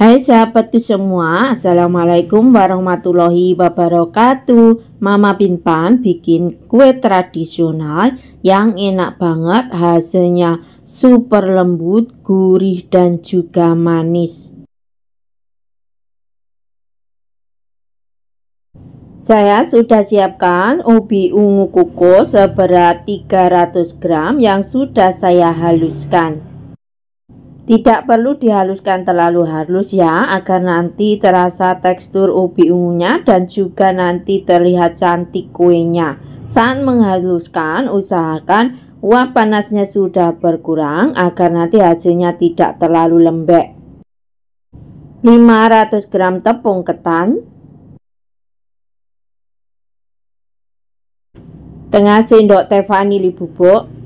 Hai sahabatku semua, Assalamualaikum warahmatullahi wabarakatuh Mama Pinpan bikin kue tradisional yang enak banget Hasilnya super lembut, gurih dan juga manis Saya sudah siapkan ubi ungu kukus seberat 300 gram yang sudah saya haluskan tidak perlu dihaluskan terlalu halus ya agar nanti terasa tekstur ubi ungunya dan juga nanti terlihat cantik kuenya. Saat menghaluskan usahakan uap panasnya sudah berkurang agar nanti hasilnya tidak terlalu lembek. 500 gram tepung ketan Setengah sendok teh vanili bubuk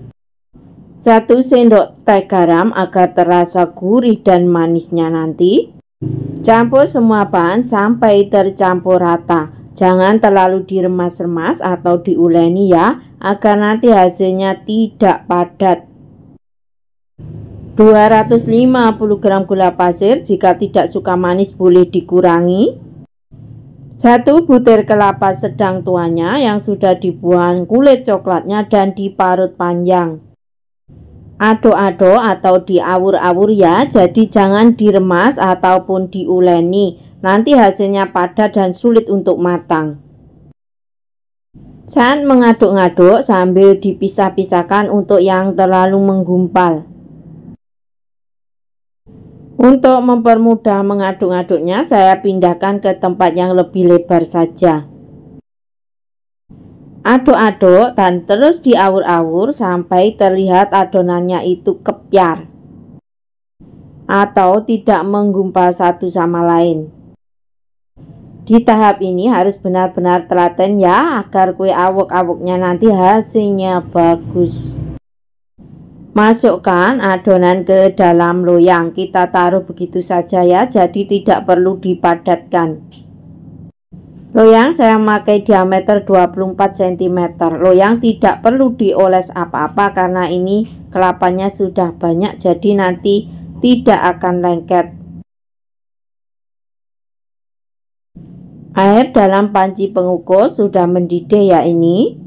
1 sendok teh garam agar terasa gurih dan manisnya nanti. Campur semua bahan sampai tercampur rata. Jangan terlalu diremas-remas atau diuleni ya, agar nanti hasilnya tidak padat. 250 gram gula pasir, jika tidak suka manis boleh dikurangi. 1 butir kelapa sedang tuanya yang sudah dibuang kulit coklatnya dan diparut panjang ado-ado atau diawur-awur ya jadi jangan diremas ataupun diuleni nanti hasilnya padat dan sulit untuk matang Saat mengaduk ngaduk sambil dipisah-pisahkan untuk yang terlalu menggumpal Untuk mempermudah mengaduk-aduknya saya pindahkan ke tempat yang lebih lebar saja aduk-aduk dan terus diawur-awur sampai terlihat adonannya itu kepiar atau tidak menggumpal satu sama lain. Di tahap ini harus benar-benar telaten ya agar kue awuk-awuknya nanti hasilnya bagus. Masukkan adonan ke dalam loyang, kita taruh begitu saja ya, jadi tidak perlu dipadatkan. Loyang saya pakai diameter 24 cm. Loyang tidak perlu dioles apa-apa karena ini kelapanya sudah banyak jadi nanti tidak akan lengket. Air dalam panci pengukus sudah mendidih ya ini.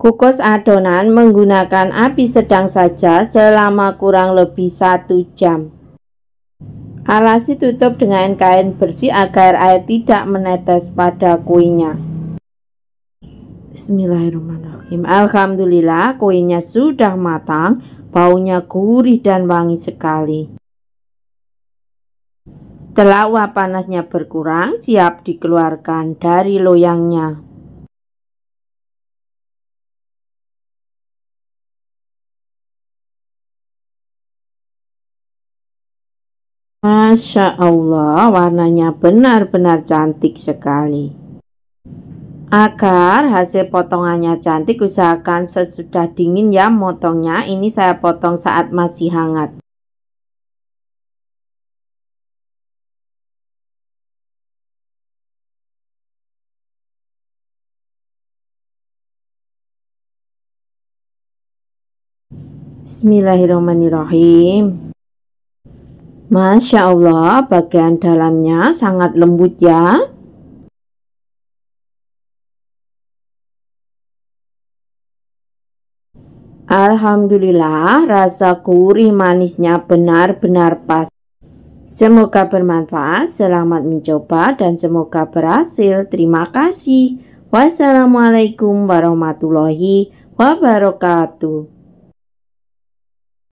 Kukus adonan menggunakan api sedang saja selama kurang lebih satu jam. Alasi tutup dengan kain bersih agar air tidak menetes pada kuenya. Bismillahirrahmanirrahim. Alhamdulillah, kuenya sudah matang, baunya gurih dan wangi sekali. Setelah uap panasnya berkurang, siap dikeluarkan dari loyangnya. Masya Allah, warnanya benar-benar cantik sekali. Agar hasil potongannya cantik, usahakan sesudah dingin ya motongnya. Ini saya potong saat masih hangat. Bismillahirrahmanirrahim. Masya Allah, bagian dalamnya sangat lembut ya. Alhamdulillah, rasa gurih manisnya benar-benar pas. Semoga bermanfaat, selamat mencoba, dan semoga berhasil. Terima kasih. Wassalamualaikum warahmatullahi wabarakatuh.